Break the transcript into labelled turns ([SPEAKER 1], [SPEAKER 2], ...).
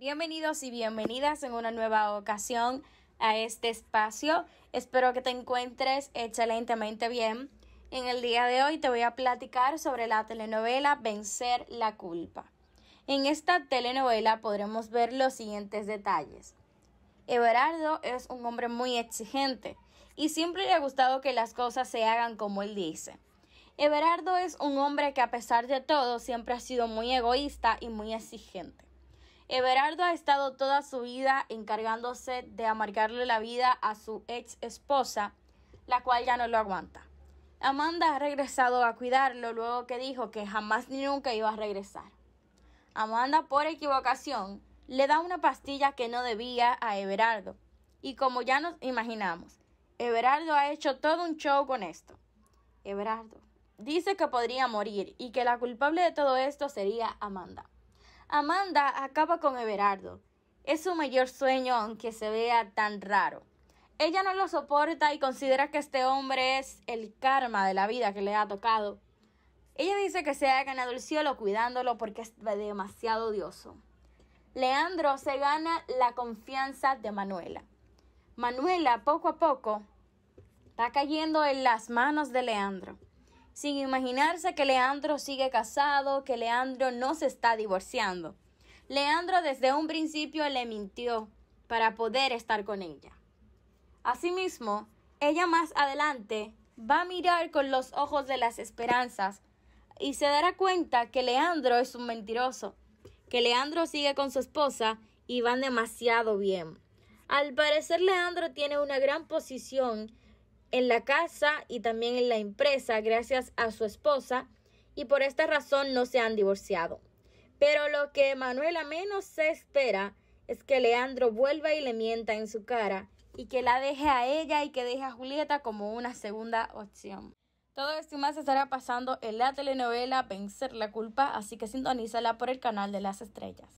[SPEAKER 1] Bienvenidos y bienvenidas en una nueva ocasión a este espacio. Espero que te encuentres excelentemente bien. En el día de hoy te voy a platicar sobre la telenovela Vencer la culpa. En esta telenovela podremos ver los siguientes detalles. Everardo es un hombre muy exigente y siempre le ha gustado que las cosas se hagan como él dice. Everardo es un hombre que a pesar de todo siempre ha sido muy egoísta y muy exigente. Everardo ha estado toda su vida encargándose de amargarle la vida a su ex esposa, la cual ya no lo aguanta. Amanda ha regresado a cuidarlo luego que dijo que jamás ni nunca iba a regresar. Amanda, por equivocación, le da una pastilla que no debía a Everardo. Y como ya nos imaginamos, Everardo ha hecho todo un show con esto. Everardo dice que podría morir y que la culpable de todo esto sería Amanda. Amanda acaba con Everardo. Es su mayor sueño aunque se vea tan raro. Ella no lo soporta y considera que este hombre es el karma de la vida que le ha tocado. Ella dice que se ha ganado el cielo cuidándolo porque es demasiado odioso. Leandro se gana la confianza de Manuela. Manuela poco a poco está cayendo en las manos de Leandro sin imaginarse que Leandro sigue casado, que Leandro no se está divorciando. Leandro desde un principio le mintió para poder estar con ella. Asimismo, ella más adelante va a mirar con los ojos de las esperanzas y se dará cuenta que Leandro es un mentiroso, que Leandro sigue con su esposa y van demasiado bien. Al parecer Leandro tiene una gran posición en la casa y también en la empresa gracias a su esposa y por esta razón no se han divorciado. Pero lo que Manuela menos se espera es que Leandro vuelva y le mienta en su cara y que la deje a ella y que deje a Julieta como una segunda opción. Todo esto y más estará pasando en la telenovela Vencer la culpa, así que sintonízala por el canal de las estrellas.